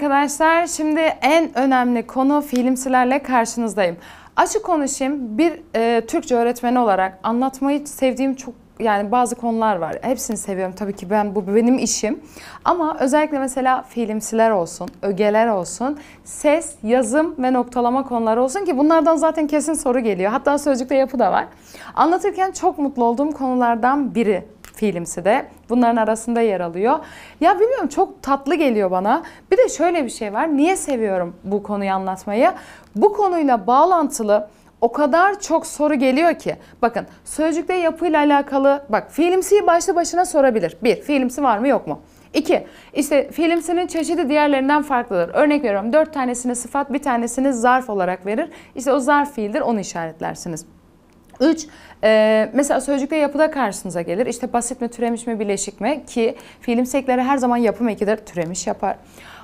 arkadaşlar. Şimdi en önemli konu filmsilerle karşınızdayım. Açık konuşayım. Bir e, Türkçe öğretmeni olarak anlatmayı sevdiğim çok yani bazı konular var. Hepsini seviyorum tabii ki ben bu benim işim. Ama özellikle mesela filmsiler olsun, ögeler olsun, ses, yazım ve noktalama konuları olsun ki bunlardan zaten kesin soru geliyor. Hatta sözcükte yapı da var. Anlatırken çok mutlu olduğum konulardan biri fiilimsi de bunların arasında yer alıyor. Ya bilmiyorum çok tatlı geliyor bana. Bir de şöyle bir şey var. Niye seviyorum bu konuyu anlatmayı? Bu konuyla bağlantılı o kadar çok soru geliyor ki. Bakın sözcükte yapıyla alakalı bak fiilimsiyi başlı başına sorabilir. Bir, fiilimsi var mı yok mu? İki, işte fiilimsinin çeşidi diğerlerinden farklıdır. Örnek veriyorum dört tanesini sıfat bir tanesini zarf olarak verir. İşte o zarf fiildir onu işaretlersiniz. Üç, e, mesela sözcükte yapıda karşınıza gelir. İşte basit mi, türemiş mi, bileşik mi ki fiilim sekleri her zaman yapım ekidir, türemiş yapar.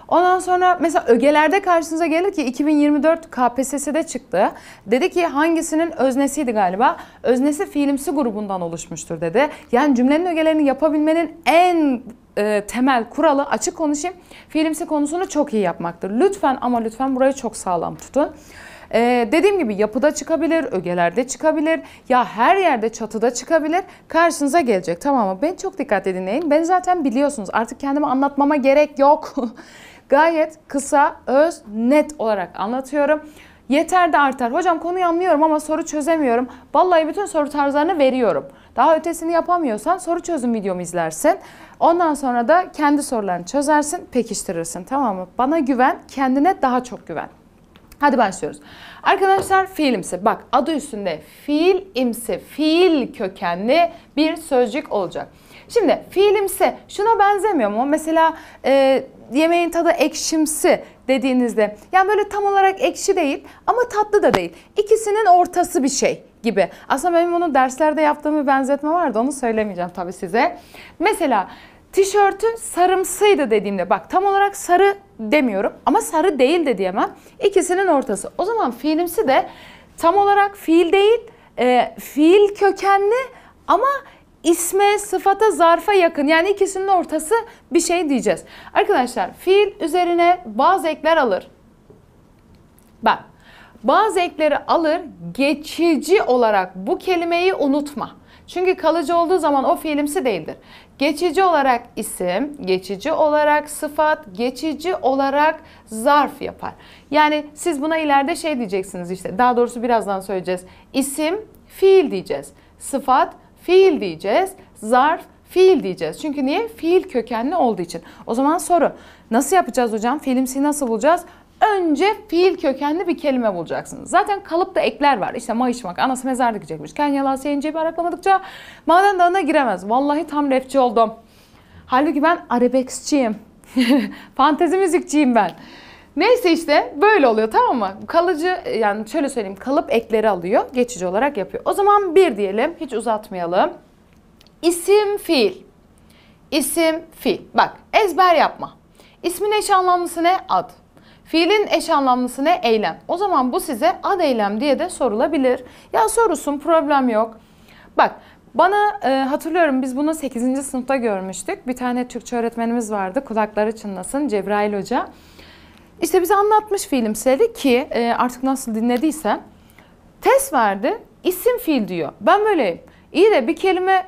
Ondan sonra mesela ögelerde karşınıza gelir ki 2024 KPSS'de çıktı. Dedi ki hangisinin öznesiydi galiba? Öznesi fiilimsi grubundan oluşmuştur dedi. Yani cümlenin ögelerini yapabilmenin en e, temel kuralı açık konuşayım. Fiilimsi konusunu çok iyi yapmaktır. Lütfen ama lütfen burayı çok sağlam tutun. Ee, dediğim gibi yapıda çıkabilir, ögelerde çıkabilir. Ya her yerde çatıda çıkabilir. Karşınıza gelecek tamam mı? Ben çok dikkat dinleyin. Ben zaten biliyorsunuz. Artık kendimi anlatmama gerek yok. Gayet kısa, öz, net olarak anlatıyorum. Yeter de artar. Hocam konuyu anlıyorum ama soru çözemiyorum. Vallahi bütün soru tarzlarını veriyorum. Daha ötesini yapamıyorsan soru çözüm videomu izlersin. Ondan sonra da kendi sorularını çözersin, pekiştirirsin tamam mı? Bana güven, kendine daha çok güven. Hadi başlıyoruz. Arkadaşlar fiilimsi. Bak adı üstünde fiil imsi, fiil kökenli bir sözcük olacak. Şimdi fiilimsi şuna benzemiyor mu? Mesela e, yemeğin tadı ekşimsi dediğinizde yani böyle tam olarak ekşi değil ama tatlı da değil. İkisinin ortası bir şey gibi. Aslında benim bunu derslerde yaptığım bir benzetme vardı onu söylemeyeceğim tabii size. Mesela tişörtü sarımsıydı dediğimde bak tam olarak sarı demiyorum ama sarı değil de diyemem. İkisinin ortası. O zaman fiilimsi de tam olarak fiil değil, e, fiil kökenli ama isme, sıfata, zarfa yakın. Yani ikisinin ortası bir şey diyeceğiz. Arkadaşlar fiil üzerine bazı ekler alır. Bak bazı ekleri alır geçici olarak bu kelimeyi unutma. Çünkü kalıcı olduğu zaman o fiilimsi değildir. Geçici olarak isim, geçici olarak sıfat, geçici olarak zarf yapar. Yani siz buna ileride şey diyeceksiniz işte. Daha doğrusu birazdan söyleyeceğiz. İsim, fiil diyeceğiz. Sıfat, fiil diyeceğiz. Zarf, fiil diyeceğiz. Çünkü niye? Fiil kökenli olduğu için. O zaman soru. Nasıl yapacağız hocam? Fiilimsi nasıl bulacağız? önce fiil kökenli bir kelime bulacaksınız. Zaten kalıpta ekler var. İşte mayışmak, anası mezar dikecekmiş. Kenyalı Asya inceyi araklamadıkça maden dağına giremez. Vallahi tam refçi oldum. Halbuki ben arabeksçiyim. Fantezi müzikçiyim ben. Neyse işte böyle oluyor tamam mı? Kalıcı yani şöyle söyleyeyim kalıp ekleri alıyor. Geçici olarak yapıyor. O zaman bir diyelim hiç uzatmayalım. İsim fiil. İsim fiil. Bak ezber yapma. İsmin eş anlamlısı ne? Ad. Fiilin eş anlamlısı ne? Eylem. O zaman bu size ad eylem diye de sorulabilir. Ya sorusun problem yok. Bak bana e, hatırlıyorum biz bunu 8. sınıfta görmüştük. Bir tane Türkçe öğretmenimiz vardı. Kulakları çınlasın Cebrail Hoca. İşte bize anlatmış filmseli ki e, artık nasıl dinlediyse test verdi. isim fiil diyor. Ben böyleyim. İyi de bir kelime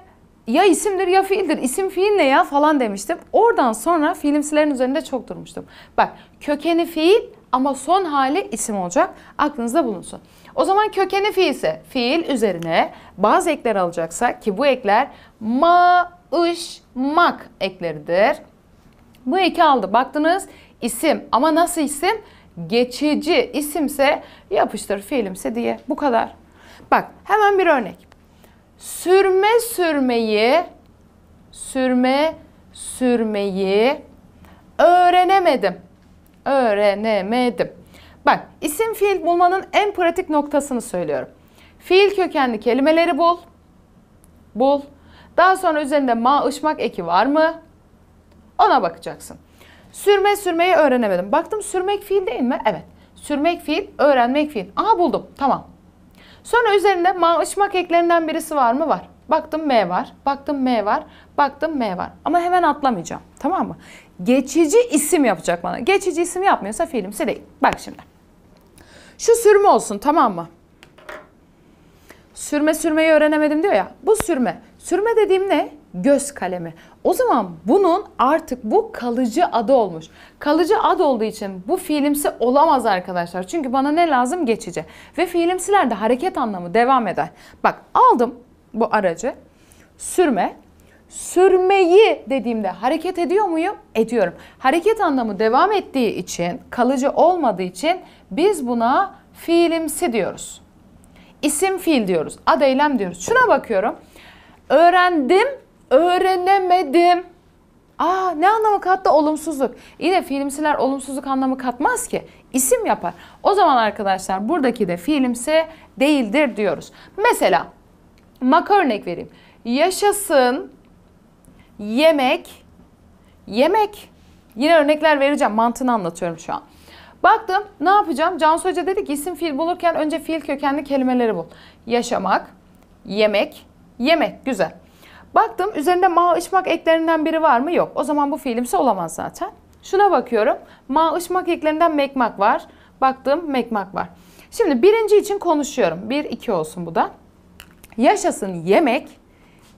ya isimdir ya fiildir. İsim fiil ne ya falan demiştim. Oradan sonra fiilimsilerin üzerinde çok durmuştum. Bak kökeni fiil ama son hali isim olacak. Aklınızda bulunsun. O zaman kökeni fiilse fiil üzerine bazı ekler alacaksa ki bu ekler ma, ış, mak ekleridir. Bu eki aldı. Baktınız isim ama nasıl isim? Geçici isimse yapıştır fiilimse diye. Bu kadar. Bak hemen bir örnek sürme sürmeyi sürme sürmeyi öğrenemedim. Öğrenemedim. Bak isim fiil bulmanın en pratik noktasını söylüyorum. Fiil kökenli kelimeleri bul. Bul. Daha sonra üzerinde ma ışmak eki var mı? Ona bakacaksın. Sürme sürmeyi öğrenemedim. Baktım sürmek fiil değil mi? Evet. Sürmek fiil, öğrenmek fiil. Aha buldum. Tamam. Sonra üzerinde ışmak eklerinden birisi var mı? Var. Baktım M var. Baktım M var. Baktım M var. Ama hemen atlamayacağım. Tamam mı? Geçici isim yapacak bana. Geçici isim yapmıyorsa fiilim sileyim. Bak şimdi. Şu sürme olsun tamam mı? Sürme sürmeyi öğrenemedim diyor ya. Bu sürme. Sürme dediğim ne? göz kalemi. O zaman bunun artık bu kalıcı adı olmuş. Kalıcı ad olduğu için bu fiilimsi olamaz arkadaşlar. Çünkü bana ne lazım? Geçici. Ve fiilimsilerde hareket anlamı devam eder. Bak aldım bu aracı. Sürme. Sürmeyi dediğimde hareket ediyor muyum? Ediyorum. Hareket anlamı devam ettiği için, kalıcı olmadığı için biz buna fiilimsi diyoruz. İsim fiil diyoruz. Ad eylem diyoruz. Şuna bakıyorum. Öğrendim öğrenemedim. Aa ne anlamı kattı olumsuzluk. İyi de fiilimsiler olumsuzluk anlamı katmaz ki. İsim yapar. O zaman arkadaşlar buradaki de fiilimsi değildir diyoruz. Mesela mak örnek vereyim. Yaşasın yemek yemek. Yine örnekler vereceğim. Mantığını anlatıyorum şu an. Baktım ne yapacağım? Cansu Hoca dedi ki isim fiil bulurken önce fiil kökenli kelimeleri bul. Yaşamak, yemek, yemek. Güzel. Baktım üzerinde mağışmak eklerinden biri var mı? Yok. O zaman bu fiilimsi olamaz zaten. Şuna bakıyorum. Mağışmak eklerinden mekmak var. Baktım mekmak var. Şimdi birinci için konuşuyorum. Bir iki olsun bu da. Yaşasın yemek.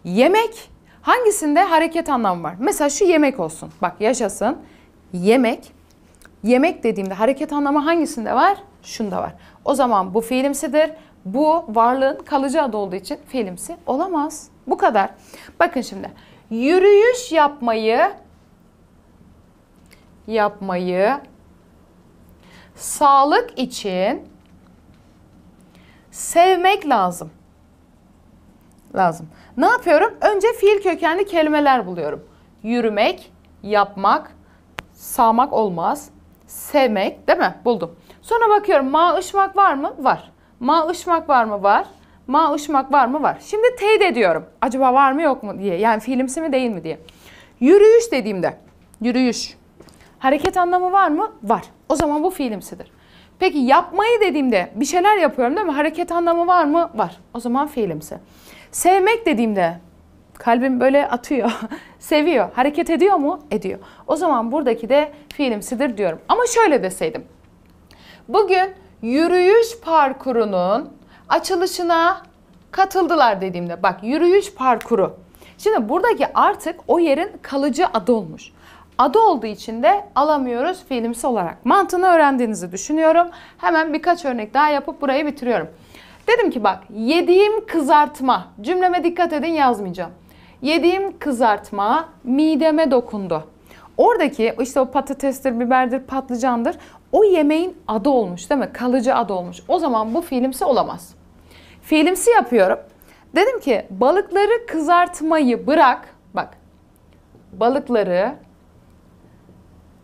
Yemek hangisinde hareket anlamı var? Mesela şu yemek olsun. Bak yaşasın yemek. Yemek dediğimde hareket anlamı hangisinde var? Şunda var. O zaman bu fiilimsidir. Bu varlığın kalıcı adı olduğu için fiilimsi olamaz. Bu kadar. Bakın şimdi. Yürüyüş yapmayı yapmayı sağlık için sevmek lazım. Lazım. Ne yapıyorum? Önce fiil kökenli kelimeler buluyorum. Yürümek, yapmak, sağmak olmaz. Sevmek değil mi? Buldum. Sonra bakıyorum ma var mı? Var. Ma var mı? Var. Ma uçmak var mı? Var. Şimdi teyit ediyorum. Acaba var mı yok mu diye. Yani fiilimsi mi değil mi diye. Yürüyüş dediğimde. Yürüyüş. Hareket anlamı var mı? Var. O zaman bu fiilimsidir. Peki yapmayı dediğimde bir şeyler yapıyorum değil mi? Hareket anlamı var mı? Var. O zaman fiilimsi. Sevmek dediğimde kalbim böyle atıyor. Seviyor. Hareket ediyor mu? Ediyor. O zaman buradaki de fiilimsidir diyorum. Ama şöyle deseydim. Bugün yürüyüş parkurunun açılışına katıldılar dediğimde bak yürüyüş parkuru. Şimdi buradaki artık o yerin kalıcı adı olmuş. Adı olduğu için de alamıyoruz fiilimsi olarak. Mantığını öğrendiğinizi düşünüyorum. Hemen birkaç örnek daha yapıp burayı bitiriyorum. Dedim ki bak yediğim kızartma cümleme dikkat edin yazmayacağım. Yediğim kızartma mideme dokundu. Oradaki işte o patatestir, biberdir, patlıcandır o yemeğin adı olmuş değil mi? Kalıcı adı olmuş. O zaman bu fiilimsi olamaz. Fiilimsi yapıyorum. Dedim ki balıkları kızartmayı bırak. Bak balıkları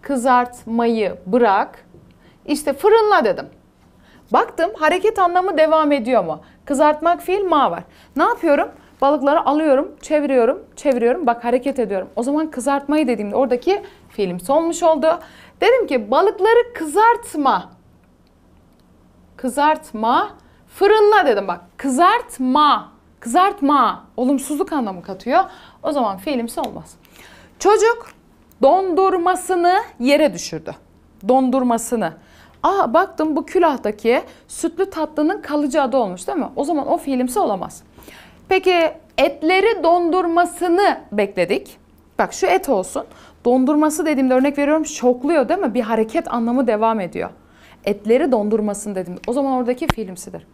kızartmayı bırak. İşte fırınla dedim. Baktım hareket anlamı devam ediyor mu? Kızartmak fiil ma var. Ne yapıyorum? Balıkları alıyorum, çeviriyorum, çeviriyorum. Bak hareket ediyorum. O zaman kızartmayı dediğimde oradaki fiilim solmuş oldu. Dedim ki balıkları kızartma. Kızartma Fırınla dedim bak. Kızartma. Kızartma. Olumsuzluk anlamı katıyor. O zaman fiilimsi olmaz. Çocuk dondurmasını yere düşürdü. Dondurmasını. Aa baktım bu külahtaki sütlü tatlının kalıcı adı olmuş değil mi? O zaman o fiilimsi olamaz. Peki etleri dondurmasını bekledik. Bak şu et olsun. Dondurması dediğimde örnek veriyorum şokluyor değil mi? Bir hareket anlamı devam ediyor. Etleri dondurmasını dedim. O zaman oradaki fiilimsidir.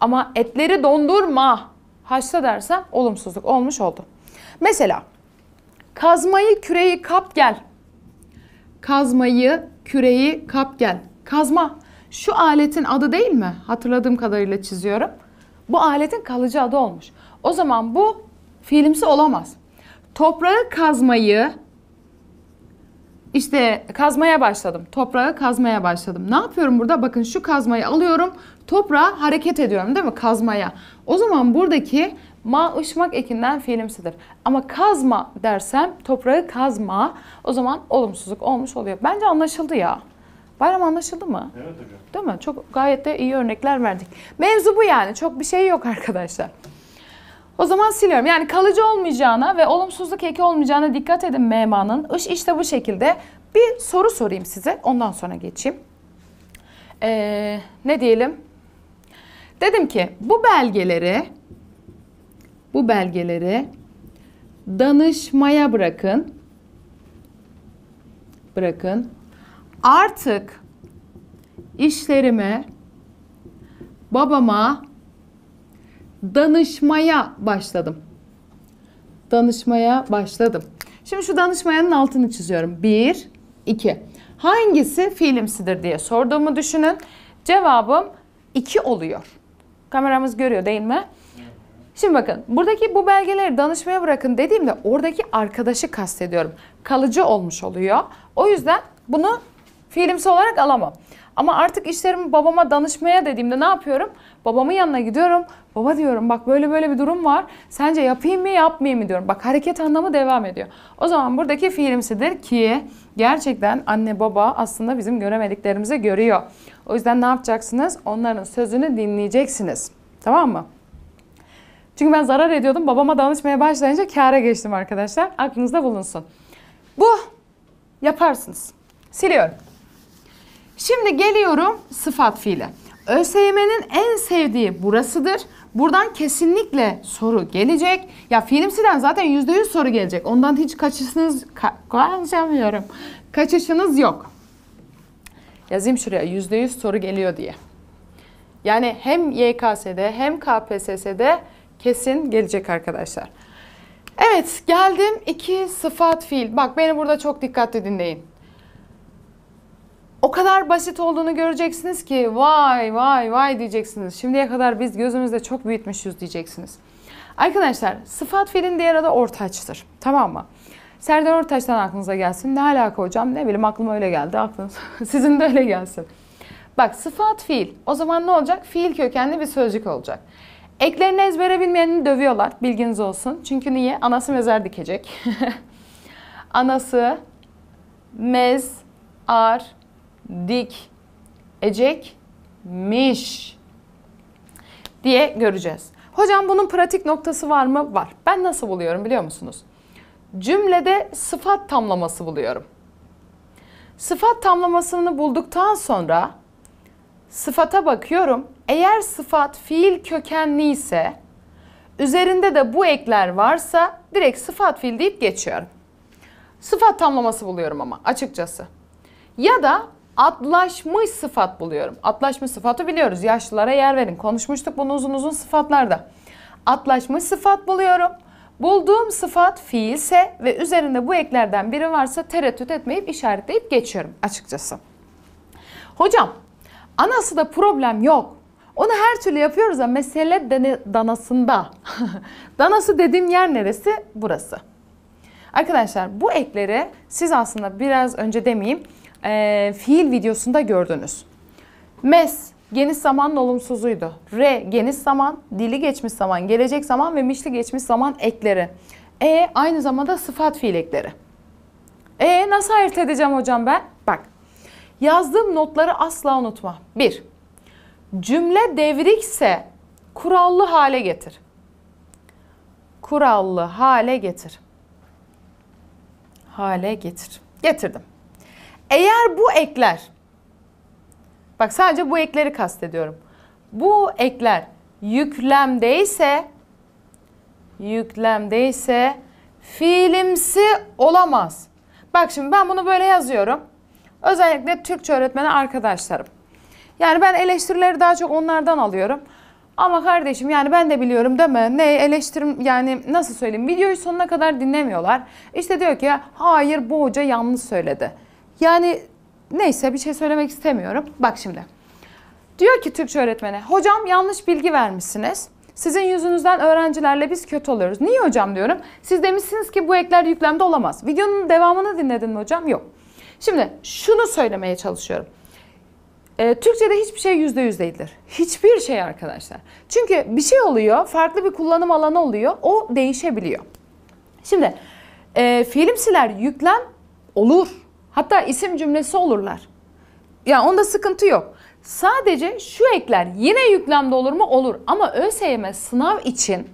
Ama etleri dondurma haşla dersem olumsuzluk olmuş oldu. Mesela kazmayı küreyi kap gel. Kazmayı küreyi kap gel. Kazma şu aletin adı değil mi? Hatırladığım kadarıyla çiziyorum. Bu aletin kalıcı adı olmuş. O zaman bu fiilimsi olamaz. Toprağı kazmayı işte kazmaya başladım. Toprağı kazmaya başladım. Ne yapıyorum burada? Bakın şu kazmayı alıyorum toprağa hareket ediyorum değil mi? Kazmaya. O zaman buradaki ma ışmak ekinden fiilimsidir. Ama kazma dersem toprağı kazma o zaman olumsuzluk olmuş oluyor. Bence anlaşıldı ya. Bayram anlaşıldı mı? Evet hocam. Değil mi? Çok gayet de iyi örnekler verdik. Mevzu bu yani. Çok bir şey yok arkadaşlar. O zaman siliyorum. Yani kalıcı olmayacağına ve olumsuzluk eki olmayacağına dikkat edin memanın. Iş işte bu şekilde. Bir soru sorayım size. Ondan sonra geçeyim. Ee, ne diyelim? Dedim ki bu belgeleri bu belgeleri danışmaya bırakın. Bırakın. Artık işlerime babama danışmaya başladım. Danışmaya başladım. Şimdi şu danışmayanın altını çiziyorum. Bir, iki. Hangisi fiilimsidir diye sorduğumu düşünün. Cevabım iki oluyor. Kameramız görüyor değil mi? Şimdi bakın buradaki bu belgeleri danışmaya bırakın dediğimde oradaki arkadaşı kastediyorum. Kalıcı olmuş oluyor. O yüzden bunu fiilimsi olarak alamam. Ama artık işlerimi babama danışmaya dediğimde ne yapıyorum? Babamın yanına gidiyorum. Baba diyorum bak böyle böyle bir durum var. Sence yapayım mı yapmayayım mı diyorum. Bak hareket anlamı devam ediyor. O zaman buradaki fiilimsidir ki gerçekten anne baba aslında bizim göremediklerimizi görüyor. O yüzden ne yapacaksınız? Onların sözünü dinleyeceksiniz. Tamam mı? Çünkü ben zarar ediyordum. Babama danışmaya başlayınca kâra geçtim arkadaşlar. Aklınızda bulunsun. Bu yaparsınız. Siliyorum. Şimdi geliyorum sıfat fiile. ÖSYM'nin en sevdiği burasıdır. Buradan kesinlikle soru gelecek. Ya filmsiden zaten %100 soru gelecek. Ondan hiç kaçışınız ka konuşamıyorum. Kaçışınız yok. Yazayım şuraya %100 soru geliyor diye. Yani hem YKS'de hem KPSS'de kesin gelecek arkadaşlar. Evet geldim iki sıfat fiil. Bak beni burada çok dikkatli dinleyin o kadar basit olduğunu göreceksiniz ki vay vay vay diyeceksiniz. Şimdiye kadar biz gözümüzde çok büyütmüşüz diyeceksiniz. Arkadaşlar sıfat fiilin diğer adı ortaçtır. Tamam mı? Serdar Ortaç'tan aklınıza gelsin. Ne alaka hocam? Ne bileyim aklıma öyle geldi. Aklınız sizin de öyle gelsin. Bak sıfat fiil. O zaman ne olacak? Fiil kökenli bir sözcük olacak. Eklerini ezbere bilmeyenini dövüyorlar. Bilginiz olsun. Çünkü niye? Anası mezar dikecek. Anası mez ar dik, ecek, miş diye göreceğiz. Hocam bunun pratik noktası var mı? Var. Ben nasıl buluyorum biliyor musunuz? Cümlede sıfat tamlaması buluyorum. Sıfat tamlamasını bulduktan sonra sıfata bakıyorum. Eğer sıfat fiil kökenli ise üzerinde de bu ekler varsa direkt sıfat fiil deyip geçiyorum. Sıfat tamlaması buluyorum ama açıkçası. Ya da Atlaşmış sıfat buluyorum. Atlaşmış sıfatı biliyoruz. Yaşlılara yer verin. Konuşmuştuk bunu uzun uzun sıfatlarda. Atlaşmış sıfat buluyorum. Bulduğum sıfat fiilse ve üzerinde bu eklerden biri varsa tereddüt etmeyip işaretleyip geçiyorum açıkçası. Hocam anası da problem yok. Onu her türlü yapıyoruz ama mesele danasında. Danası dediğim yer neresi? Burası. Arkadaşlar bu ekleri siz aslında biraz önce demeyeyim e, fiil videosunda gördünüz. Mes geniş zamanın olumsuzuydu. Re geniş zaman, dili geçmiş zaman, gelecek zaman ve mişli geçmiş zaman ekleri. E aynı zamanda sıfat fiil ekleri. E nasıl ayırt edeceğim hocam ben? Bak yazdığım notları asla unutma. 1. Cümle devrikse kurallı hale getir. Kurallı hale getir. Hale getir. Getirdim. Eğer bu ekler, bak sadece bu ekleri kastediyorum. Bu ekler yüklemdeyse, yüklemdeyse fiilimsi olamaz. Bak şimdi ben bunu böyle yazıyorum. Özellikle Türkçe öğretmeni arkadaşlarım. Yani ben eleştirileri daha çok onlardan alıyorum. Ama kardeşim yani ben de biliyorum değil mi? Ne eleştirim yani nasıl söyleyeyim videoyu sonuna kadar dinlemiyorlar. İşte diyor ki hayır bu hoca yanlış söyledi. Yani neyse bir şey söylemek istemiyorum. Bak şimdi. Diyor ki Türkçe öğretmeni hocam yanlış bilgi vermişsiniz. Sizin yüzünüzden öğrencilerle biz kötü oluyoruz. Niye hocam diyorum. Siz demişsiniz ki bu ekler yüklemde olamaz. Videonun devamını dinledin mi hocam? Yok. Şimdi şunu söylemeye çalışıyorum. E, Türkçe'de hiçbir şey yüzde yüz değildir. Hiçbir şey arkadaşlar. Çünkü bir şey oluyor, farklı bir kullanım alanı oluyor. O değişebiliyor. Şimdi e, filmsiler yüklem olur. Hatta isim cümlesi olurlar. Yani onda sıkıntı yok. Sadece şu ekler yine yüklemde olur mu? Olur. Ama ÖSYM sınav için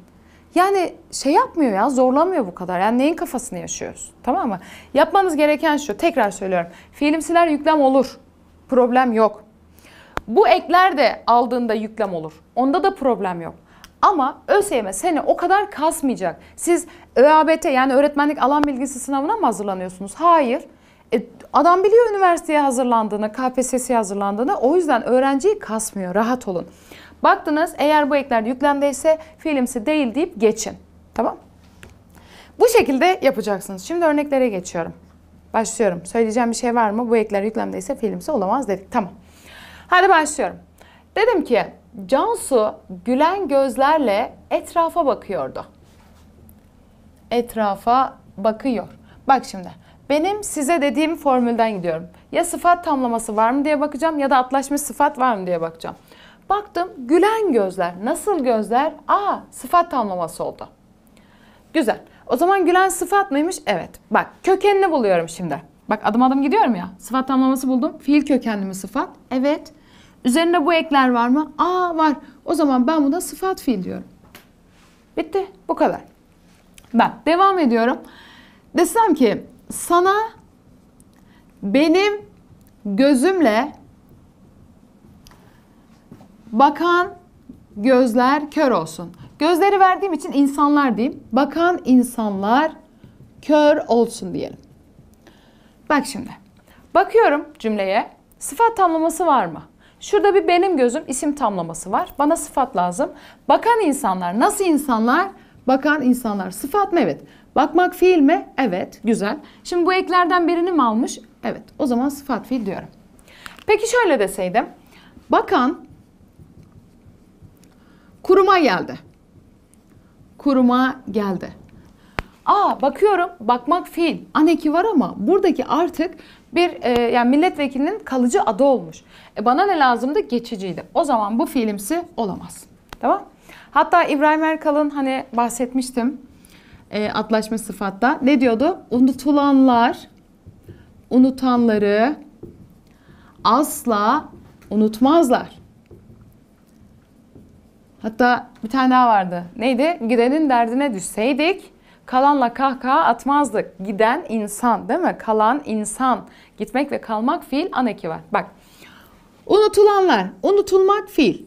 yani şey yapmıyor ya zorlamıyor bu kadar. Yani neyin kafasını yaşıyoruz? Tamam mı? Yapmanız gereken şu. Tekrar söylüyorum. Fiilimsiler yüklem olur. Problem yok. Bu ekler de aldığında yüklem olur. Onda da problem yok. Ama ÖSYM seni o kadar kasmayacak. Siz ÖABT yani öğretmenlik alan bilgisi sınavına mı hazırlanıyorsunuz? Hayır. E, adam biliyor üniversiteye hazırlandığını, KPSS'ye hazırlandığını. O yüzden öğrenciyi kasmıyor. Rahat olun. Baktınız eğer bu ekler yüklendiyse fiilimsi değil deyip geçin. Tamam? Bu şekilde yapacaksınız. Şimdi örneklere geçiyorum. Başlıyorum. Söyleyeceğim bir şey var mı? Bu ekler yüklendiyse fiilimsi olamaz dedik. Tamam. Hadi başlıyorum. Dedim ki Cansu gülen gözlerle etrafa bakıyordu. Etrafa bakıyor. Bak şimdi. Benim size dediğim formülden gidiyorum. Ya sıfat tamlaması var mı diye bakacağım ya da atlaşmış sıfat var mı diye bakacağım. Baktım gülen gözler. Nasıl gözler? Aa sıfat tamlaması oldu. Güzel. O zaman gülen sıfat mıymış? Evet. Bak kökenini buluyorum şimdi. Bak adım adım gidiyorum ya. Sıfat tamlaması buldum. Fiil kökenli mi sıfat? Evet. Üzerinde bu ekler var mı? Aa var. O zaman ben buna sıfat fiil diyorum. Bitti. Bu kadar. Ben devam ediyorum. Desem ki sana benim gözümle bakan gözler kör olsun. Gözleri verdiğim için insanlar diyeyim. Bakan insanlar kör olsun diyelim. Bak şimdi. Bakıyorum cümleye. Sıfat tamlaması var mı? Şurada bir benim gözüm isim tamlaması var. Bana sıfat lazım. Bakan insanlar nasıl insanlar? Bakan insanlar sıfat mı? Evet. Bakmak fiil mi? Evet. Güzel. Şimdi bu eklerden birini mi almış? Evet. O zaman sıfat fiil diyorum. Peki şöyle deseydim. Bakan kuruma geldi. Kuruma geldi. Aa bakıyorum bakmak fiil. Aneki var ama buradaki artık bir e, yani milletvekilinin kalıcı adı olmuş. E, bana ne lazımdı? Geçiciydi. O zaman bu fiilimsi olamaz. Tamam? Hatta İbrahim Erkal'ın hani bahsetmiştim e, atlaşma sıfatta. Ne diyordu? Unutulanlar, unutanları asla unutmazlar. Hatta bir tane daha vardı. Neydi? Gidenin derdine düşseydik kalanla kahkaha atmazdık. Giden insan değil mi? Kalan insan. Gitmek ve kalmak fiil an eki var. Bak. Unutulanlar. Unutulmak fiil.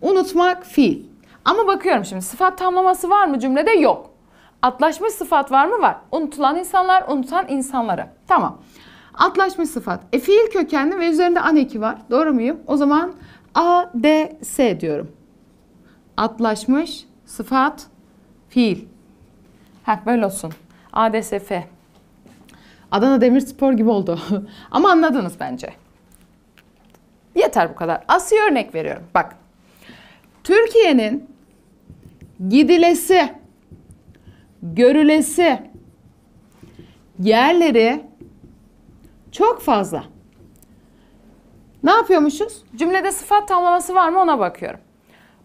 Unutmak fiil. Ama bakıyorum şimdi sıfat tamlaması var mı cümlede? Yok. Atlaşmış sıfat var mı? Var. Unutulan insanlar, unutan insanları. Tamam. Atlaşmış sıfat. E fiil kökenli ve üzerinde an eki var. Doğru muyum? O zaman A, D, S diyorum. Atlaşmış sıfat fiil. Heh böyle olsun. A, D, S, F. Adana Demirspor gibi oldu. Ama anladınız bence. Yeter bu kadar. Asya örnek veriyorum. Bak. Türkiye'nin gidilesi görülesi yerleri çok fazla. Ne yapıyormuşuz? Cümlede sıfat tamlaması var mı ona bakıyorum.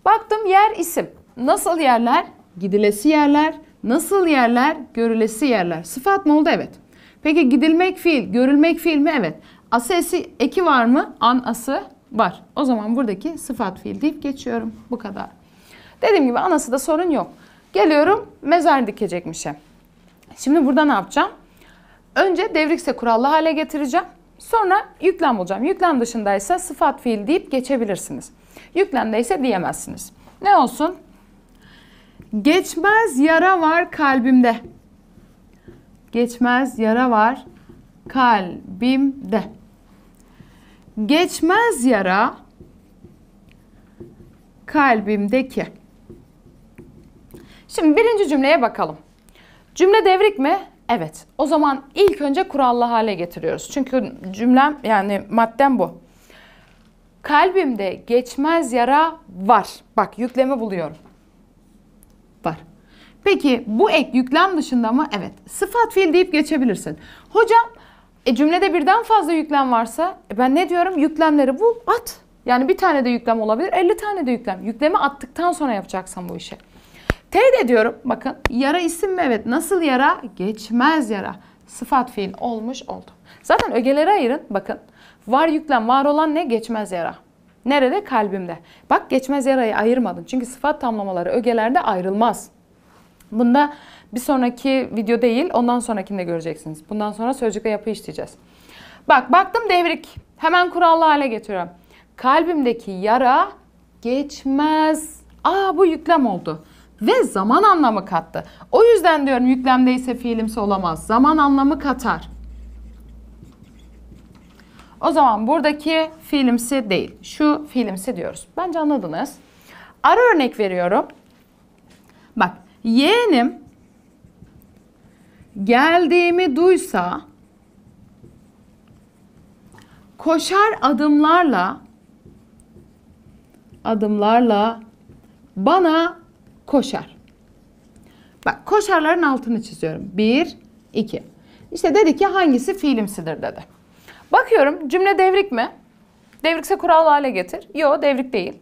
Baktım yer isim. Nasıl yerler? Gidilesi yerler. Nasıl yerler? Görülesi yerler. Sıfat mı oldu? Evet. Peki gidilmek fiil, görülmek fiil mi? Evet. Ası eki var mı? An ası var. O zaman buradaki sıfat fiil deyip geçiyorum. Bu kadar. Dediğim gibi anası da sorun yok. Geliyorum mezar dikecekmişim. Şimdi burada ne yapacağım? Önce devrikse kurallı hale getireceğim. Sonra yüklem bulacağım. Yüklem dışındaysa sıfat fiil deyip geçebilirsiniz. Yüklemdeyse diyemezsiniz. Ne olsun? Geçmez yara var kalbimde. Geçmez yara var kalbimde. Geçmez yara kalbimdeki. Şimdi birinci cümleye bakalım. Cümle devrik mi? Evet. O zaman ilk önce kurallı hale getiriyoruz. Çünkü cümlem yani maddem bu. Kalbimde geçmez yara var. Bak yükleme buluyorum. Var. Peki bu ek yüklem dışında mı? Evet. Sıfat fiil deyip geçebilirsin. Hocam e, cümlede birden fazla yüklem varsa e, ben ne diyorum? Yüklemleri bu at. Yani bir tane de yüklem olabilir, 50 tane de yüklem. Yüklemi attıktan sonra yapacaksan bu işi. Tehdit ediyorum. Bakın yara isim mi? Evet. Nasıl yara? Geçmez yara. Sıfat fiil olmuş oldu. Zaten ögeleri ayırın. Bakın. Var yüklem var olan ne? Geçmez yara. Nerede? Kalbimde. Bak geçmez yarayı ayırmadım. Çünkü sıfat tamlamaları ögelerde ayrılmaz. Bunda bir sonraki video değil, ondan sonrakinde göreceksiniz. Bundan sonra sözcükle yapı işleyeceğiz. Bak baktım devrik. Hemen kurallı hale getiriyorum. Kalbimdeki yara geçmez. Aa bu yüklem oldu ve zaman anlamı kattı. O yüzden diyorum yüklemde ise fiilimsi olamaz. Zaman anlamı katar. O zaman buradaki fiilimsi değil. Şu fiilimsi diyoruz. Bence anladınız. Ara örnek veriyorum. Bak yeğenim geldiğimi duysa koşar adımlarla adımlarla bana koşar. Bak koşarların altını çiziyorum. Bir, iki. İşte dedi ki hangisi fiilimsidir dedi. Bakıyorum cümle devrik mi? Devrikse kural hale getir. Yo devrik değil.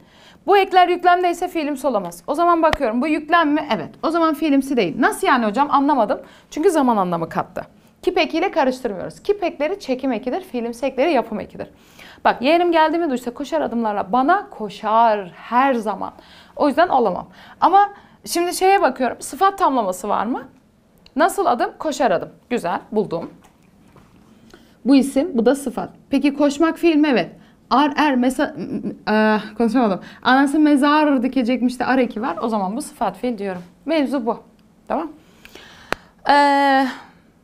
Bu ekler yüklemdeyse fiilimsi olamaz. O zaman bakıyorum bu yüklem mi? Evet. O zaman fiilimsi değil. Nasıl yani hocam anlamadım. Çünkü zaman anlamı kattı. Kip ekiyle karıştırmıyoruz. Kip ekleri çekim ekidir. Fiilimsi ekleri yapım ekidir. Bak yeğenim geldi mi duysa koşar adımlarla bana koşar her zaman. O yüzden alamam. Ama şimdi şeye bakıyorum. Sıfat tamlaması var mı? Nasıl adım? Koşar adım. Güzel. Buldum. Bu isim, bu da sıfat. Peki koşmak film? Evet. Ar er mesa e, konuşamadım. Anası mezar dikecekmiş de ar eki var. O zaman bu sıfat fiil diyorum. Mevzu bu. Tamam. Ee,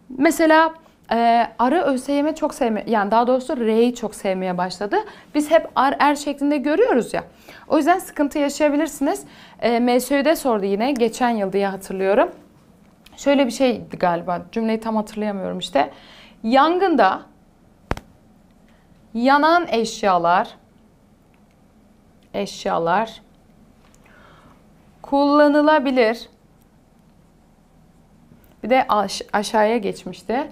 mesela e, arı ÖSYM çok sevme yani daha doğrusu R'yi çok sevmeye başladı. Biz hep ar er şeklinde görüyoruz ya. O yüzden sıkıntı yaşayabilirsiniz. E, ee, MSÜ'de sordu yine geçen yıl diye hatırlıyorum. Şöyle bir şeydi galiba cümleyi tam hatırlayamıyorum işte. Yangında yanan eşyalar eşyalar kullanılabilir. Bir de aş aşağıya geçmişti.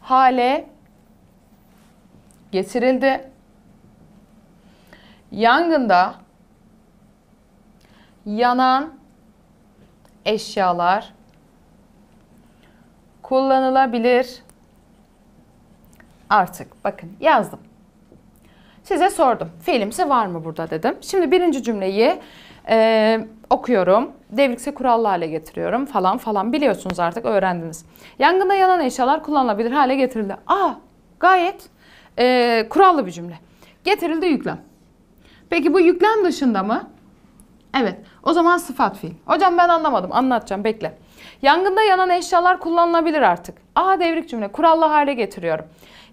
Hale getirildi. Yangında yanan eşyalar, kullanılabilir artık. Bakın yazdım. Size sordum. Fiilimsi var mı burada dedim. Şimdi birinci cümleyi e, okuyorum. Devlikse kurallarla getiriyorum falan falan. Biliyorsunuz artık öğrendiniz. Yangında yanan eşyalar kullanılabilir hale getirildi. Aa gayet e, kurallı bir cümle. Getirildi yüklem. Peki bu yüklem dışında mı? Evet. O zaman sıfat fiil. Hocam ben anlamadım. Anlatacağım. Bekle. Yangında yanan eşyalar kullanılabilir artık. Aha devrik cümle. Kurallı hale getiriyorum.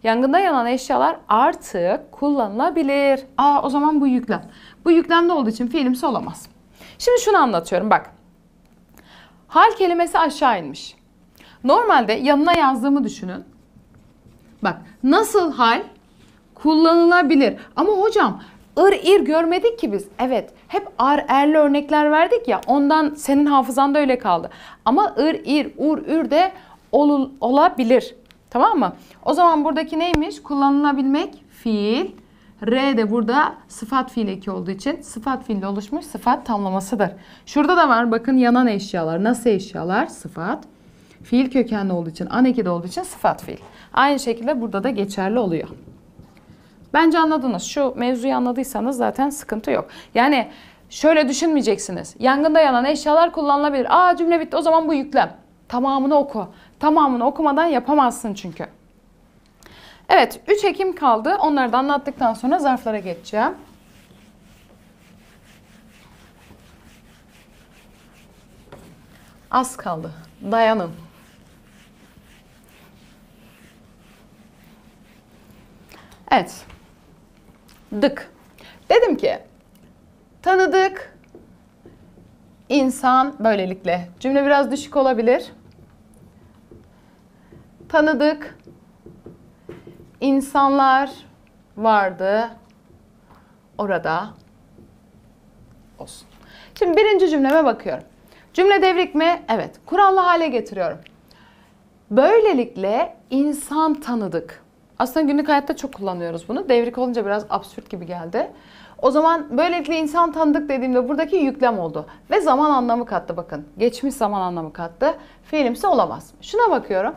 Yangında yanan eşyalar artık kullanılabilir. Aa o zaman bu yüklen. Bu yüklemde olduğu için fiilimsi olamaz. Şimdi şunu anlatıyorum bak. Hal kelimesi aşağı inmiş. Normalde yanına yazdığımı düşünün. Bak nasıl hal kullanılabilir. Ama hocam ır, ir görmedik ki biz. Evet hep ar erli örnekler verdik ya ondan senin hafızanda öyle kaldı. Ama ır, ir ur ür de ol, olabilir. Tamam mı? O zaman buradaki neymiş? Kullanılabilmek fiil. R de burada sıfat fiil eki olduğu için sıfat fiille oluşmuş sıfat tamlamasıdır. Şurada da var bakın yanan eşyalar. Nasıl eşyalar? Sıfat. Fiil kökenli olduğu için an eki de olduğu için sıfat fiil. Aynı şekilde burada da geçerli oluyor. Bence anladınız. Şu mevzuyu anladıysanız zaten sıkıntı yok. Yani şöyle düşünmeyeceksiniz. Yangında yanan eşyalar kullanılabilir. Aa cümle bitti o zaman bu yüklem. Tamamını oku. Tamamını okumadan yapamazsın çünkü. Evet 3 Ekim kaldı. Onları da anlattıktan sonra zarflara geçeceğim. Az kaldı. Dayanın. Evet dık. Dedim ki tanıdık insan böylelikle cümle biraz düşük olabilir. Tanıdık insanlar vardı orada olsun. Şimdi birinci cümleme bakıyorum. Cümle devrik mi? Evet. Kurallı hale getiriyorum. Böylelikle insan tanıdık. Aslında günlük hayatta çok kullanıyoruz bunu. Devrik olunca biraz absürt gibi geldi. O zaman böylelikle insan tanıdık dediğimde buradaki yüklem oldu. Ve zaman anlamı kattı bakın. Geçmiş zaman anlamı kattı. Fiilimse olamaz. Şuna bakıyorum.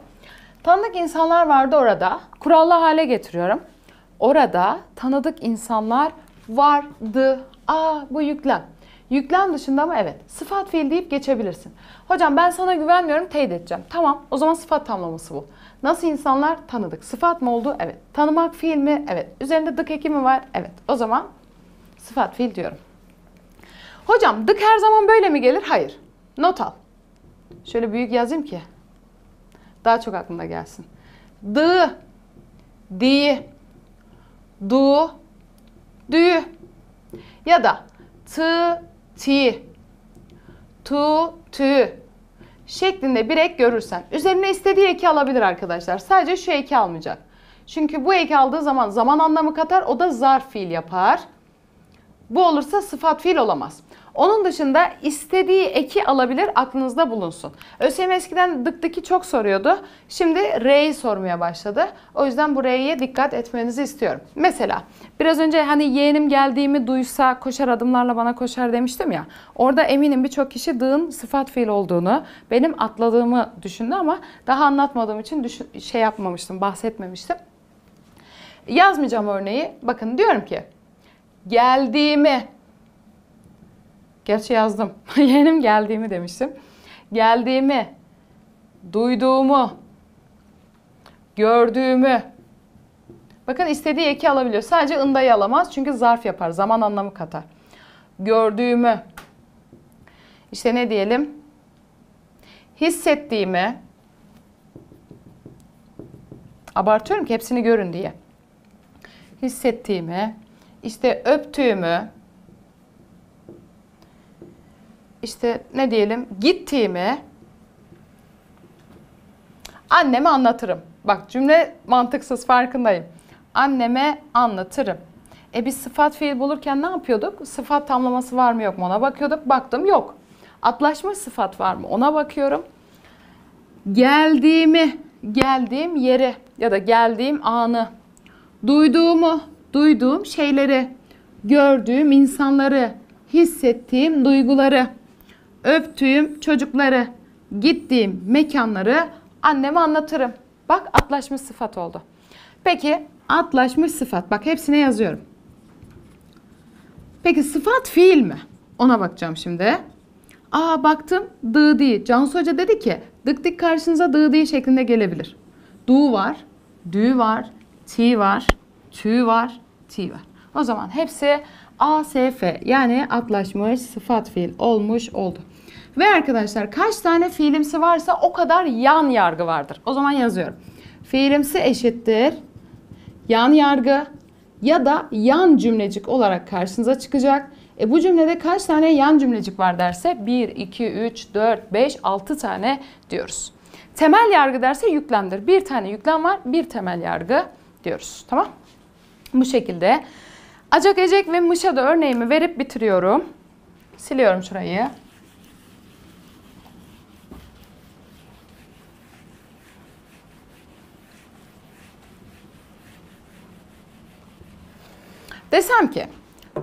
Tanıdık insanlar vardı orada. Kurallı hale getiriyorum. Orada tanıdık insanlar vardı. Aa bu yüklem. Yüklem dışında ama evet. Sıfat fiil deyip geçebilirsin. Hocam ben sana güvenmiyorum teyit edeceğim. Tamam o zaman sıfat tamlaması bu. Nasıl insanlar tanıdık. Sıfat mı oldu? Evet. Tanımak fiil mi? Evet. Üzerinde dık eki mi var? Evet. O zaman sıfat fiil diyorum. Hocam dık her zaman böyle mi gelir? Hayır. Not al. Şöyle büyük yazayım ki daha çok aklında gelsin. Dı, di, du, dü ya da tı, ti, tu, tü şeklinde bir ek görürsen üzerine istediği eki alabilir arkadaşlar. Sadece şu eki almayacak. Çünkü bu eki aldığı zaman zaman anlamı katar o da zarf fiil yapar. Bu olursa sıfat fiil olamaz. Onun dışında istediği eki alabilir aklınızda bulunsun. ÖSYM eskiden dıktaki çok soruyordu. Şimdi R'yi sormaya başladı. O yüzden bu R'ye dikkat etmenizi istiyorum. Mesela biraz önce hani yeğenim geldiğimi duysa koşar adımlarla bana koşar demiştim ya. Orada eminim birçok kişi dığın sıfat fiil olduğunu, benim atladığımı düşündü ama daha anlatmadığım için düşün, şey yapmamıştım, bahsetmemiştim. Yazmayacağım örneği. Bakın diyorum ki geldiğimi Gerçi yazdım. Yeğenim geldiğimi demiştim. Geldiğimi, duyduğumu, gördüğümü. Bakın istediği eki alabiliyor. Sadece ındayı alamaz çünkü zarf yapar. Zaman anlamı katar. Gördüğümü. İşte ne diyelim? Hissettiğimi. Abartıyorum ki hepsini görün diye. Hissettiğimi. İşte öptüğümü işte ne diyelim gittiğimi anneme anlatırım. Bak cümle mantıksız farkındayım. Anneme anlatırım. E biz sıfat fiil bulurken ne yapıyorduk? Sıfat tamlaması var mı yok mu ona bakıyorduk. Baktım yok. Atlaşmış sıfat var mı ona bakıyorum. Geldiğimi, geldiğim yeri ya da geldiğim anı, duyduğumu, duyduğum şeyleri, gördüğüm insanları, hissettiğim duyguları öptüğüm çocukları, gittiğim mekanları anneme anlatırım. Bak atlaşmış sıfat oldu. Peki atlaşmış sıfat. Bak hepsine yazıyorum. Peki sıfat fiil mi? Ona bakacağım şimdi. Aa baktım dı değil. Cansu Hoca dedi ki dık dik karşınıza dı değil şeklinde gelebilir. Du var, dü var, ti var, tü var, ti var. O zaman hepsi ASF yani atlaşmış sıfat fiil olmuş oldu. Ve arkadaşlar kaç tane fiilimsi varsa o kadar yan yargı vardır. O zaman yazıyorum. Fiilimsi eşittir yan yargı ya da yan cümlecik olarak karşınıza çıkacak. E bu cümlede kaç tane yan cümlecik var derse 1, 2, 3, 4, 5, 6 tane diyoruz. Temel yargı derse yüklemdir. Bir tane yüklem var, bir temel yargı diyoruz. Tamam? Bu şekilde. Acak, ecek ve mışa da örneğimi verip bitiriyorum. Siliyorum şurayı. Desem ki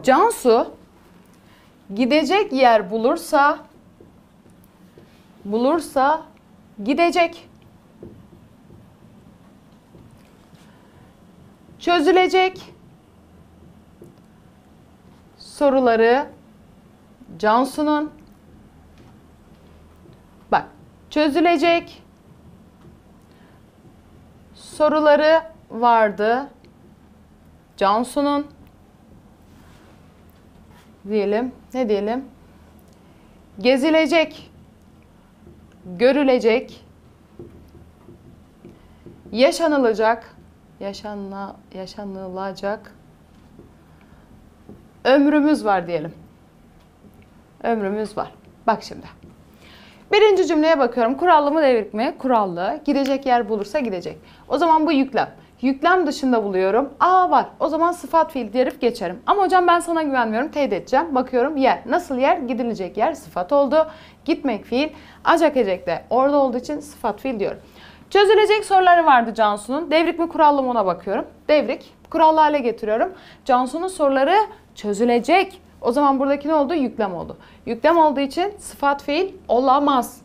Cansu gidecek yer bulursa bulursa gidecek. Çözülecek soruları Cansu'nun bak çözülecek soruları vardı Cansu'nun diyelim. Ne diyelim? Gezilecek, görülecek, yaşanılacak, yaşanla, yaşanılacak ömrümüz var diyelim. Ömrümüz var. Bak şimdi. Birinci cümleye bakıyorum. Kurallı mı devrik mi? Kurallı. Gidecek yer bulursa gidecek. O zaman bu yüklem yüklem dışında buluyorum. Aa var o zaman sıfat fiil derip geçerim. Ama hocam ben sana güvenmiyorum teyit edeceğim. Bakıyorum yer. Nasıl yer? Gidilecek yer sıfat oldu. Gitmek fiil. Acak ecek de orada olduğu için sıfat fiil diyorum. Çözülecek soruları vardı Cansu'nun. Devrik mi kurallı mı ona bakıyorum. Devrik. Kurallı hale getiriyorum. Cansu'nun soruları çözülecek. O zaman buradaki ne oldu? Yüklem oldu. Yüklem olduğu için sıfat fiil olamaz.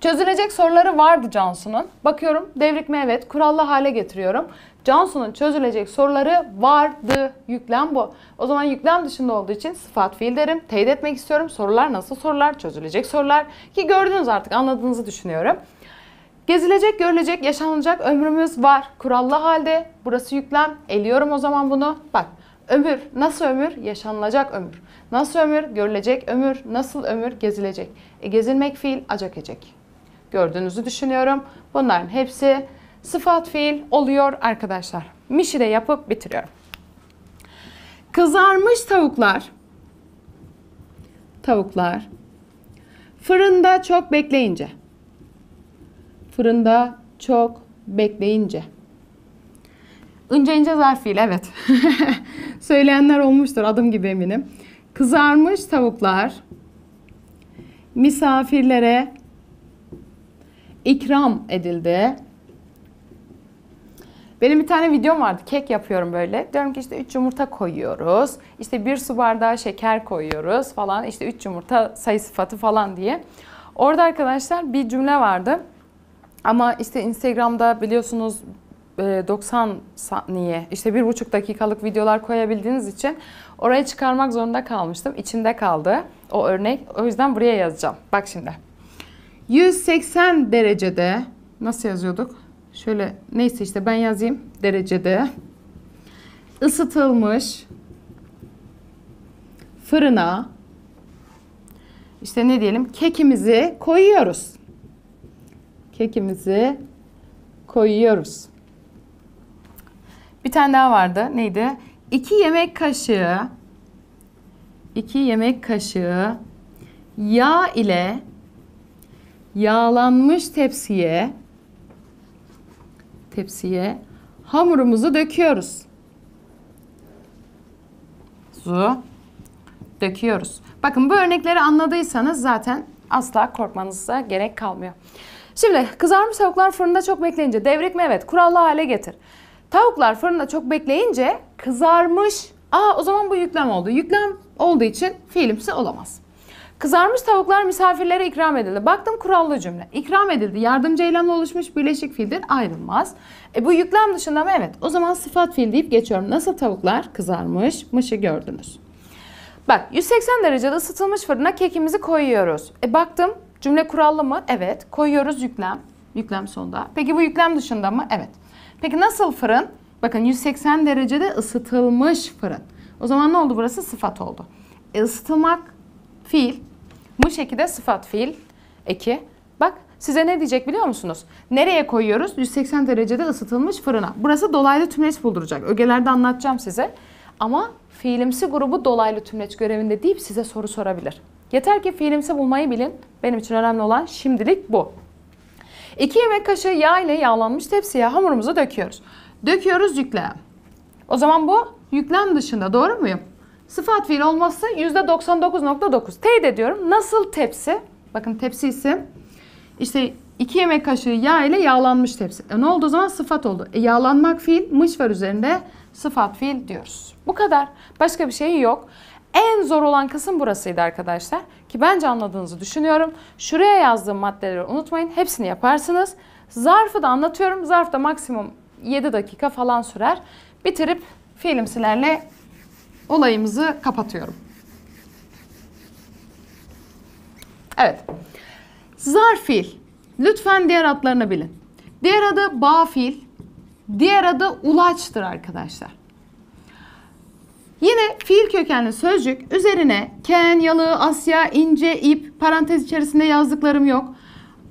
Çözülecek soruları vardı Cansu'nun. Bakıyorum devrikme evet kurallı hale getiriyorum. Cansu'nun çözülecek soruları vardı. Yüklem bu. O zaman yüklem dışında olduğu için sıfat fiil derim. Teyit etmek istiyorum. Sorular nasıl sorular? Çözülecek sorular. Ki gördünüz artık anladığınızı düşünüyorum. Gezilecek, görülecek, yaşanılacak ömrümüz var. Kurallı halde. Burası yüklem. Eliyorum o zaman bunu. Bak ömür. Nasıl ömür? Yaşanılacak ömür. Nasıl ömür? Görülecek ömür. Nasıl ömür? Gezilecek. E, gezilmek fiil acak ecek gördüğünüzü düşünüyorum. Bunların hepsi sıfat fiil oluyor arkadaşlar. Mişi de yapıp bitiriyorum. Kızarmış tavuklar tavuklar fırında çok bekleyince fırında çok bekleyince ince ince zarf fiil evet. Söyleyenler olmuştur adım gibi eminim. Kızarmış tavuklar misafirlere ikram edildi. Benim bir tane videom vardı. Kek yapıyorum böyle. Diyorum ki işte 3 yumurta koyuyoruz. İşte 1 su bardağı şeker koyuyoruz falan. İşte 3 yumurta sayı sıfatı falan diye. Orada arkadaşlar bir cümle vardı. Ama işte Instagram'da biliyorsunuz 90 e, saniye işte bir buçuk dakikalık videolar koyabildiğiniz için oraya çıkarmak zorunda kalmıştım. İçinde kaldı o örnek. O yüzden buraya yazacağım. Bak şimdi. 180 derecede nasıl yazıyorduk? Şöyle neyse işte ben yazayım derecede ısıtılmış fırına işte ne diyelim kekimizi koyuyoruz. Kekimizi koyuyoruz. Bir tane daha vardı. Neydi? 2 yemek kaşığı 2 yemek kaşığı yağ ile yağlanmış tepsiye tepsiye hamurumuzu döküyoruz. Su döküyoruz. Bakın bu örnekleri anladıysanız zaten asla korkmanıza gerek kalmıyor. Şimdi kızarmış tavuklar fırında çok bekleyince devrikme evet kurallı hale getir. Tavuklar fırında çok bekleyince kızarmış. Aa o zaman bu yüklem oldu. Yüklem olduğu için fiilimsi olamaz. Kızarmış tavuklar misafirlere ikram edildi. Baktım kurallı cümle. İkram edildi. Yardımcı eylemle oluşmuş birleşik fiildir ayrılmaz. E bu yüklem dışında mı? Evet. O zaman sıfat fiil deyip geçiyorum. Nasıl tavuklar kızarmış mışı gördünüz. Bak 180 derecede ısıtılmış fırına kekimizi koyuyoruz. E baktım cümle kurallı mı? Evet. Koyuyoruz yüklem. Yüklem sonda. Peki bu yüklem dışında mı? Evet. Peki nasıl fırın? Bakın 180 derecede ısıtılmış fırın. O zaman ne oldu burası? Sıfat oldu. E, ısıtılmak fiil. Mış eki de sıfat fiil eki. Bak size ne diyecek biliyor musunuz? Nereye koyuyoruz? 180 derecede ısıtılmış fırına. Burası dolaylı tümleç bulduracak. Ögelerde anlatacağım size. Ama fiilimsi grubu dolaylı tümleç görevinde deyip size soru sorabilir. Yeter ki fiilimsi bulmayı bilin. Benim için önemli olan şimdilik bu. 2 yemek kaşığı yağ ile yağlanmış tepsiye hamurumuzu döküyoruz. Döküyoruz yüklem. O zaman bu yüklem dışında doğru muyum? Sıfat fiil olması %99.9. Teyit ediyorum. Nasıl tepsi? Bakın tepsi ise işte iki yemek kaşığı yağ ile yağlanmış tepsi. E ne oldu o zaman? Sıfat oldu. E yağlanmak fiil, mış var üzerinde. Sıfat fiil diyoruz. Bu kadar. Başka bir şey yok. En zor olan kısım burasıydı arkadaşlar. Ki bence anladığınızı düşünüyorum. Şuraya yazdığım maddeleri unutmayın. Hepsini yaparsınız. Zarfı da anlatıyorum. Zarf da maksimum 7 dakika falan sürer. Bitirip fiilimsilerle olayımızı kapatıyorum. Evet. Zarfil. Lütfen diğer adlarını bilin. Diğer adı bağfil. Diğer adı ulaçtır arkadaşlar. Yine fiil kökenli sözcük üzerine ken, yalı, asya, ince, ip parantez içerisinde yazdıklarım yok.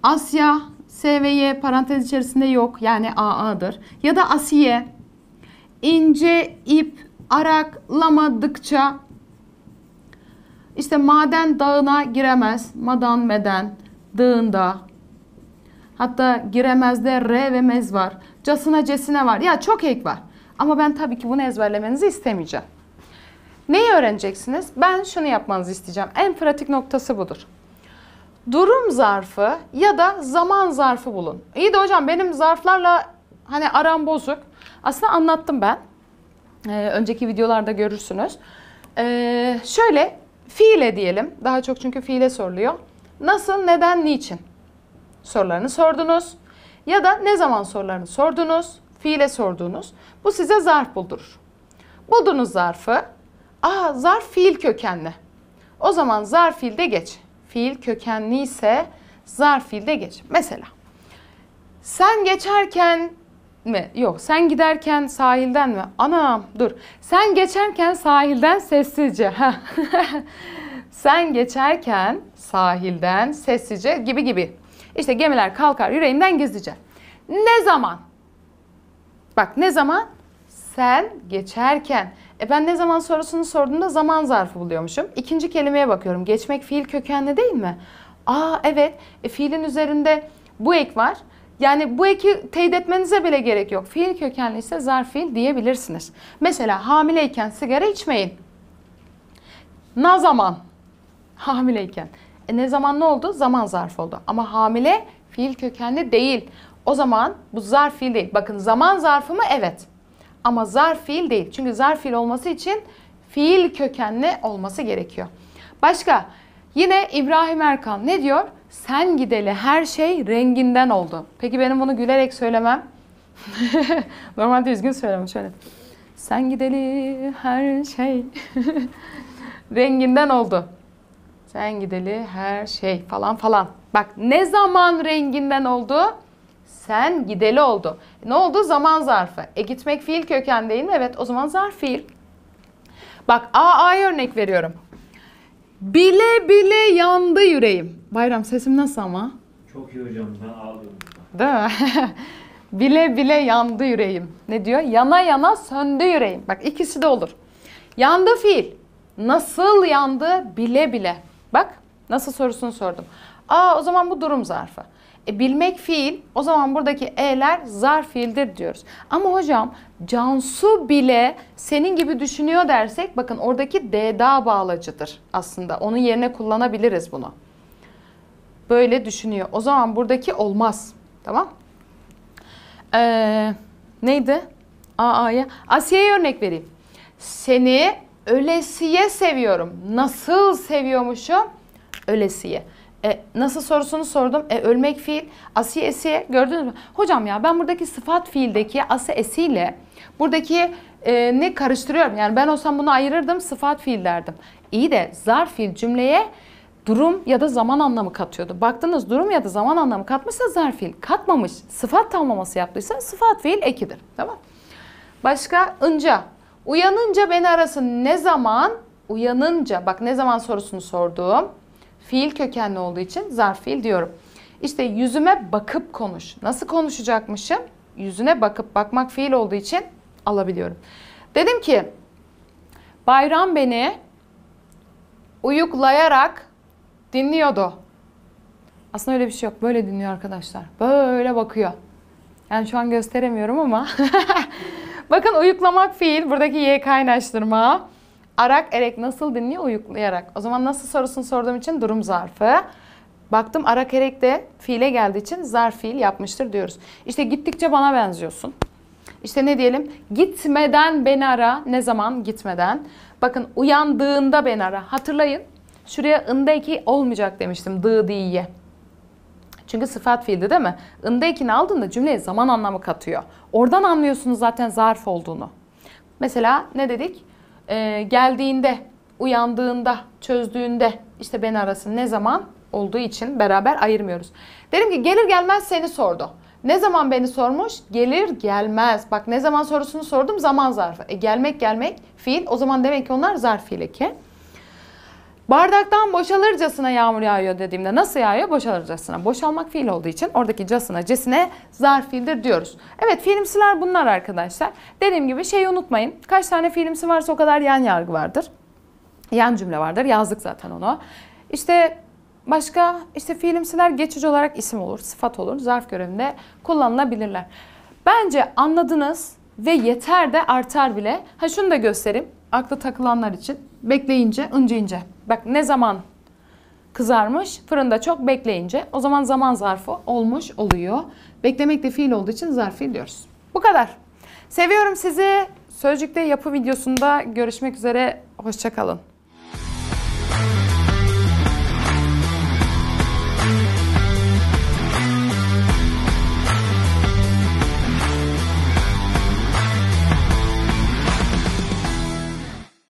Asya, S ve Y parantez içerisinde yok yani AA'dır. Ya da asiye, ince, ip araklamadıkça işte maden dağına giremez. Madan meden dağında. Hatta giremezde R ve mez var. Casına cesine var. Ya çok ek var. Ama ben tabii ki bunu ezberlemenizi istemeyeceğim. Neyi öğreneceksiniz? Ben şunu yapmanızı isteyeceğim. En pratik noktası budur. Durum zarfı ya da zaman zarfı bulun. İyi de hocam benim zarflarla hani aram bozuk. Aslında anlattım ben. Ee, önceki videolarda görürsünüz. Ee, şöyle fiile diyelim. Daha çok çünkü fiile soruluyor. Nasıl, neden, niçin sorularını sordunuz. Ya da ne zaman sorularını sordunuz. Fiile sorduğunuz. Bu size zarf buldurur. Buldunuz zarfı. Aa zarf fiil kökenli. O zaman zarf fiilde geç. Fiil kökenli ise zarf fiilde geç. Mesela sen geçerken mi? Yok. Sen giderken sahilden mi? Ana dur. Sen geçerken sahilden sessizce. sen geçerken sahilden sessizce gibi gibi. İşte gemiler kalkar yüreğimden gizlice. Ne zaman? Bak ne zaman? Sen geçerken. E ben ne zaman sorusunu sorduğumda zaman zarfı buluyormuşum. İkinci kelimeye bakıyorum. Geçmek fiil kökenli değil mi? Aa evet. E, fiilin üzerinde bu ek var. Yani bu eki teyit etmenize bile gerek yok. Fiil kökenli ise zarf fiil diyebilirsiniz. Mesela hamileyken sigara içmeyin. Ne zaman? Hamileyken. E ne zaman ne oldu? Zaman zarf oldu. Ama hamile fiil kökenli değil. O zaman bu zarf fiil değil. Bakın zaman zarfı mı? Evet. Ama zarf fiil değil. Çünkü zarf fiil olması için fiil kökenli olması gerekiyor. Başka yine İbrahim Erkan ne diyor? Sen gideli her şey renginden oldu. Peki benim bunu gülerek söylemem. Normalde üzgün söylemem şöyle. Sen gideli her şey renginden oldu. Sen gideli her şey falan falan. Bak ne zaman renginden oldu? Sen gideli oldu. Ne oldu? Zaman zarfı. E gitmek fiil köken değil mi? Evet o zaman zarf fiil. Bak A örnek veriyorum. Bile bile yandı yüreğim. Bayram sesim nasıl ama? Çok iyi hocam ben ağlıyorum. Değil mi? bile bile yandı yüreğim. Ne diyor? Yana yana söndü yüreğim. Bak ikisi de olur. Yandı fiil. Nasıl yandı? Bile bile. Bak nasıl sorusunu sordum. Aa o zaman bu durum zarfı. E, bilmek fiil. O zaman buradaki e'ler zarf fiildir diyoruz. Ama hocam Cansu bile senin gibi düşünüyor dersek bakın oradaki deda bağlacıdır aslında. Onun yerine kullanabiliriz bunu. Böyle düşünüyor. O zaman buradaki olmaz. Tamam? Ee, neydi? A'a'ya. Asiye'ye örnek vereyim. Seni ölesiye seviyorum. Nasıl seviyormuşum? Ölesiye. E, nasıl sorusunu sordum. E, ölmek fiil. Asi esi gördünüz mü? Hocam ya ben buradaki sıfat fiildeki asi esiyle buradaki e, ne karıştırıyorum. Yani ben olsam bunu ayırırdım sıfat fiil derdim. İyi de zarf fiil cümleye durum ya da zaman anlamı katıyordu. Baktınız durum ya da zaman anlamı katmışsa zarf fiil. Katmamış sıfat tamlaması yaptıysa sıfat fiil ekidir. Tamam Başka ınca. Uyanınca beni arasın. Ne zaman? Uyanınca. Bak ne zaman sorusunu sorduğum. Fiil kökenli olduğu için zarf fiil diyorum. İşte yüzüme bakıp konuş. Nasıl konuşacakmışım? Yüzüne bakıp bakmak fiil olduğu için alabiliyorum. Dedim ki bayram beni uyuklayarak dinliyordu. Aslında öyle bir şey yok. Böyle dinliyor arkadaşlar. Böyle bakıyor. Yani şu an gösteremiyorum ama. Bakın uyuklamak fiil. Buradaki y kaynaştırma. Arak erek nasıl dinliyor? Uyuklayarak. O zaman nasıl sorusunu sorduğum için durum zarfı. Baktım arak erek de fiile geldiği için zarf fiil yapmıştır diyoruz. İşte gittikçe bana benziyorsun. İşte ne diyelim? Gitmeden beni ara. Ne zaman? Gitmeden. Bakın uyandığında beni ara. Hatırlayın. Şuraya ında olmayacak demiştim. Dı diye. Çünkü sıfat fiildi değil mi? Inda ikini aldığında cümleye zaman anlamı katıyor. Oradan anlıyorsunuz zaten zarf olduğunu. Mesela ne dedik? e, geldiğinde, uyandığında, çözdüğünde işte beni arasın ne zaman olduğu için beraber ayırmıyoruz. Dedim ki gelir gelmez seni sordu. Ne zaman beni sormuş? Gelir gelmez. Bak ne zaman sorusunu sordum zaman zarfı. E, gelmek gelmek fiil. O zaman demek ki onlar zarf fiil eki. Bardaktan boşalırcasına yağmur yağıyor dediğimde nasıl yağıyor? Boşalırcasına. Boşalmak fiil olduğu için oradaki casına, cesine zarf fiildir diyoruz. Evet fiilimsiler bunlar arkadaşlar. Dediğim gibi şeyi unutmayın. Kaç tane fiilimsi varsa o kadar yan yargı vardır. Yan cümle vardır. Yazdık zaten onu. İşte başka işte fiilimsiler geçici olarak isim olur, sıfat olur. Zarf görevinde kullanılabilirler. Bence anladınız ve yeter de artar bile. Ha şunu da göstereyim akla takılanlar için bekleyince ince ince. Bak ne zaman kızarmış fırında çok bekleyince o zaman zaman zarfı olmuş oluyor. Beklemek de fiil olduğu için zarf fiil diyoruz. Bu kadar. Seviyorum sizi. Sözcükte yapı videosunda görüşmek üzere. Hoşçakalın.